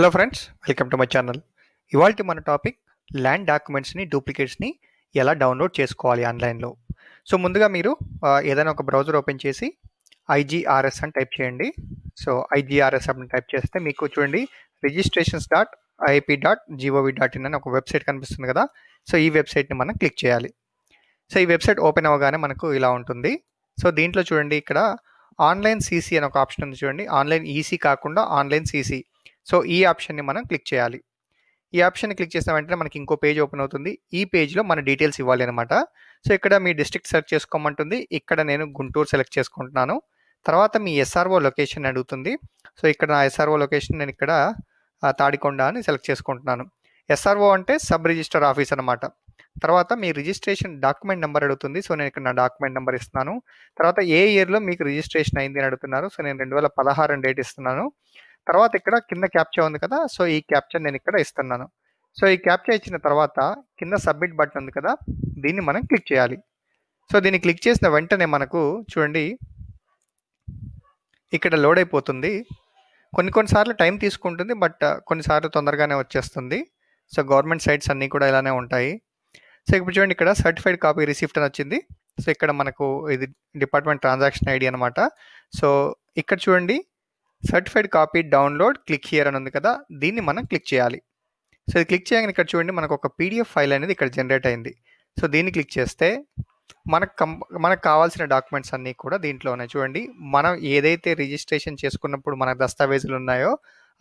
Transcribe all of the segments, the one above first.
hello friends welcome to my channel ఇవాళ మన topic land డాక్యుమెంట్స్ని డూప్లికేట్స్ని ఎలా డౌన్లోడ్ చేసుకోవాలి ఆన్లైన్లో సో ముందుగా మీరు ఏదైనా ఒక బ్రౌజర్ ఓపెన్ చేసి ఐజీఆర్ఎస్ అని టైప్ చేయండి సో ఐజీఆర్ఎస్ అని టైప్ చేస్తే మీకు చూడండి registrations dot IP dot GOV dot in అని ఒక వెబ్సైట్ కనిపిస్తుంది కదా సో ఈ వెబ్సైట్ని మనం క్లిక్ చేయాలి సో ఈ వెబ్సైట్ ఓపెన్ అవ్వగానే మనకు ఇలా ఉంటుంది సో దీంట్లో చూడండి ఇక్కడ ఆన్లైన్ సీసీ అని ఒక ఆప్షన్ ఉంది చూడండి ఆన్లైన్ ఈసీ కాకుండా ఆన్లైన్ సీసీ సో ఈ ఆప్షన్ని మనం క్లిక్ చేయాలి ఈ ఆప్షన్ క్లిక్ చేసిన వెంటనే మనకి ఇంకో పేజ్ ఓపెన్ అవుతుంది ఈ పేజ్లో మన డీటెయిల్స్ ఇవ్వాలి అనమాట సో ఇక్కడ మీ డిస్ట్రిక్ట్ సెలెక్ట్ చేసుకోమంటుంది ఇక్కడ నేను గుంటూరు సెలెక్ట్ చేసుకుంటున్నాను తర్వాత మీ ఎస్ఆర్ఓ లొకేషన్ అడుగుతుంది సో ఇక్కడ నా ఎస్ఆర్ఓ లొకేషన్ నేను ఇక్కడ తాడికొండ అని సెలెక్ట్ చేసుకుంటున్నాను ఎస్ఆర్ఓ అంటే సబ్ రిజిస్టర్ ఆఫీస్ అనమాట తర్వాత మీ రిజిస్ట్రేషన్ డాక్యుమెంట్ నెంబర్ అడుగుతుంది సో నేను ఇక్కడ నా డాక్యుమెంట్ నెంబర్ ఇస్తున్నాను తర్వాత ఏ ఇయర్లో మీకు రిజిస్ట్రేషన్ అయింది అని అడుగుతున్నారు సో నేను రెండు వేల పదహారు డేట్ ఇస్తున్నాను తర్వాత ఇక్కడ కింద క్యాప్చర్ ఉంది కదా సో ఈ క్యాప్చర్ నేను ఇక్కడ ఇస్తున్నాను సో ఈ క్యాప్చర్ ఇచ్చిన తర్వాత కింద సబ్మిట్ బటన్ ఉంది కదా దీన్ని మనం క్లిక్ చేయాలి సో దీన్ని క్లిక్ చేసిన వెంటనే మనకు చూడండి ఇక్కడ లోడ్ అయిపోతుంది కొన్ని కొన్నిసార్లు టైం తీసుకుంటుంది బట్ uh, కొన్నిసార్లు తొందరగానే వచ్చేస్తుంది సో గవర్నమెంట్ సైట్స్ అన్నీ కూడా ఇలానే ఉంటాయి సో ఇప్పుడు చూడండి ఇక్కడ సర్టిఫైడ్ కాపీ రిసీప్ట్ అని వచ్చింది సో ఇక్కడ మనకు ఇది డిపార్ట్మెంట్ ట్రాన్సాక్షన్ ఐడి అనమాట సో ఇక్కడ చూడండి certified copy download click here అని ఉంది కదా దీన్ని మనం క్లిక్ చేయాలి సో ఇది క్లిక్ చేయగానే ఇక్కడ చూడండి మనకు ఒక పీడిఎఫ్ ఫైల్ అనేది ఇక్కడ జనరేట్ అయింది సో దీన్ని క్లిక్ చేస్తే మనకు కం మనకు కావాల్సిన డాక్యుమెంట్స్ అన్నీ కూడా దీంట్లో ఉన్నాయి చూడండి మనం ఏదైతే రిజిస్ట్రేషన్ చేసుకున్నప్పుడు మన దస్తావేజులు ఉన్నాయో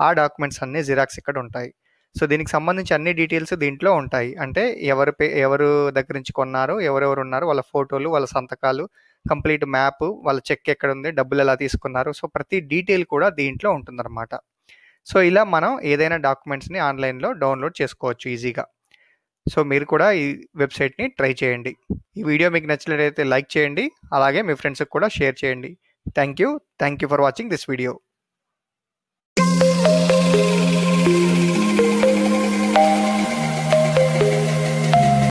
ఆ డాక్యుమెంట్స్ అన్నీ జిరాక్స్ ఇక్కడ ఉంటాయి సో దీనికి సంబంధించి అన్ని డీటెయిల్స్ దీంట్లో ఉంటాయి అంటే ఎవరు పే ఎవరు దగ్గర నుంచి కొన్నారు ఎవరెవరు ఉన్నారు వాళ్ళ ఫోటోలు వాళ్ళ సంతకాలు కంప్లీట్ మ్యాప్ వాళ్ళ చెక్ ఎక్కడ ఉంది డబ్బులు ఎలా తీసుకున్నారు సో ప్రతి డీటెయిల్ కూడా దీంట్లో ఉంటుందన్నమాట సో ఇలా మనం ఏదైనా డాక్యుమెంట్స్ని ఆన్లైన్లో డౌన్లోడ్ చేసుకోవచ్చు ఈజీగా సో మీరు కూడా ఈ వెబ్సైట్ని ట్రై చేయండి ఈ వీడియో మీకు నచ్చినట్లయితే లైక్ చేయండి అలాగే మీ ఫ్రెండ్స్కి కూడా షేర్ చేయండి thank you thank you for watching this video